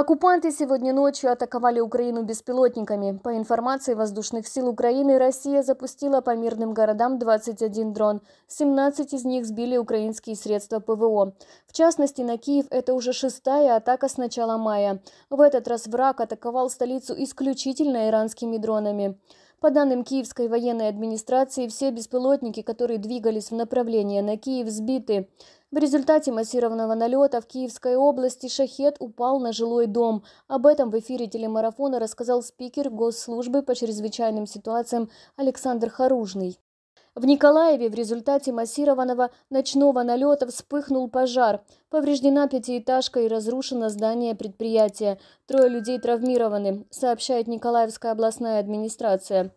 Оккупанты сегодня ночью атаковали Украину беспилотниками. По информации воздушных сил Украины, Россия запустила по мирным городам 21 дрон. 17 из них сбили украинские средства ПВО. В частности, на Киев это уже шестая атака с начала мая. В этот раз враг атаковал столицу исключительно иранскими дронами. По данным Киевской военной администрации, все беспилотники, которые двигались в направлении на Киев, сбиты. В результате массированного налета в Киевской области шахет упал на жилой дом. Об этом в эфире телемарафона рассказал спикер Госслужбы по чрезвычайным ситуациям Александр Харужный. В Николаеве в результате массированного ночного налета вспыхнул пожар. Повреждена пятиэтажка и разрушено здание предприятия. Трое людей травмированы, сообщает Николаевская областная администрация.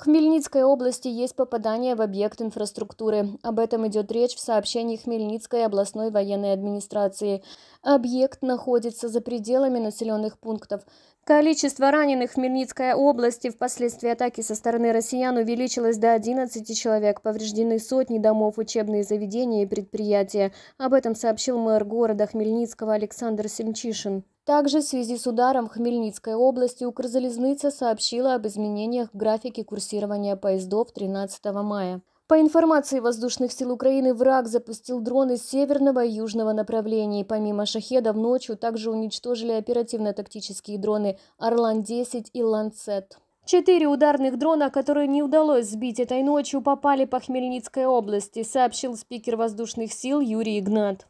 Хмельницкой области есть попадание в объект инфраструктуры. Об этом идет речь в сообщении Хмельницкой областной военной администрации. Объект находится за пределами населенных пунктов. Количество раненых в Хмельницкой области впоследствии атаки со стороны россиян увеличилось до 11 человек. Повреждены сотни домов, учебные заведения и предприятия. Об этом сообщил мэр города Хмельницкого Александр Сельчишин. Также в связи с ударом Хмельницкой области Укрзалезница сообщила об изменениях в графике курсирования поездов 13 мая. По информации воздушных сил Украины, враг запустил дроны с северного и южного направлений. Помимо шахедов, ночью также уничтожили оперативно-тактические дроны «Орлан-10» и «Ланцет». Четыре ударных дрона, которые не удалось сбить этой ночью, попали по Хмельницкой области, сообщил спикер воздушных сил Юрий Игнат.